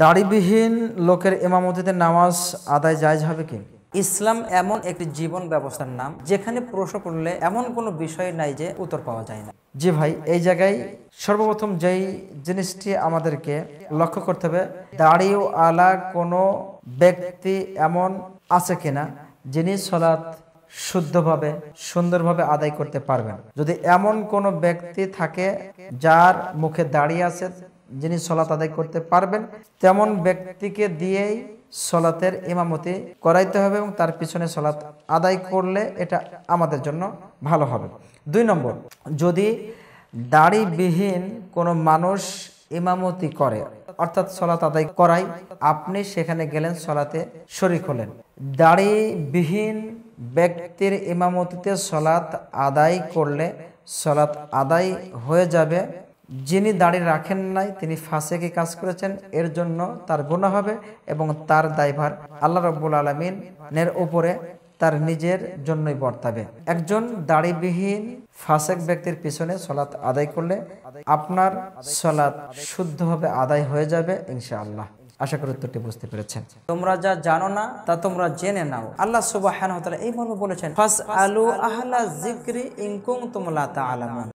দাড়িবিহীন লোকের এমামতিতে নামাজ আদায় জায়জ হবে কি ইসলাম এমন একটি জীবন ব্যবস্থার নাম যেখানে প্রশ্ন করলে এমন কোনো বিষয় নাই যে উত্তর পাওয়া যায় না জি ভাই এই জায়গায় সর্বপ্রথম যেই জিনিসটি আমাদেরকে লক্ষ্য করতে হবে দাঁড়িয়ে আলা কোনো ব্যক্তি এমন আছে কিনা যিনি সলাৎ শুদ্ধভাবে সুন্দরভাবে আদায় করতে পারবেন যদি এমন কোনো ব্যক্তি থাকে যার মুখে দাঁড়িয়ে আছে যিনি সলাত আদায় করতে পারবেন তেমন ব্যক্তিকে দিয়েই সলাতের ইমামতি করাইতে হবে এবং তার পিছনে সলাত আদায় করলে এটা আমাদের জন্য ভালো হবে দুই নম্বর যদি দাড়িবিহীন কোনো মানুষ ইমামতি করে অর্থাৎ সলাত আদায় করাই আপনি সেখানে গেলেন সলাতে শরিক হলেন দাড়িবিহীন ব্যক্তির ইমামতিতে সলাত আদায় করলে সলাত আদায় হয়ে যাবে যিনি দাড়ি রাখেন নাই তিনি ফাঁসেকে কাজ করেছেন এর জন্য তার গোনা হবে এবং তার দায়ভার আল্লাহ রব্বুল আলমিনের উপরে তার নিজের জন্যই বর্তাবে একজন দাড়িবিহীন ফাসেক ব্যক্তির পিছনে সলাৎ আদায় করলে আপনার সলাৎ শুদ্ধভাবে আদায় হয়ে যাবে ইনশাআল্লাহ আশা করি উত্তরটি বুঝতে পেরেছেন তোমরা যা জানো না তা তোমরা জেনে নাও আল্লাহ সুবাহ এই মর্ম বলেছেন ফাস আলু আহলা জিক্রি ইনকুম তুমলা তা আলামান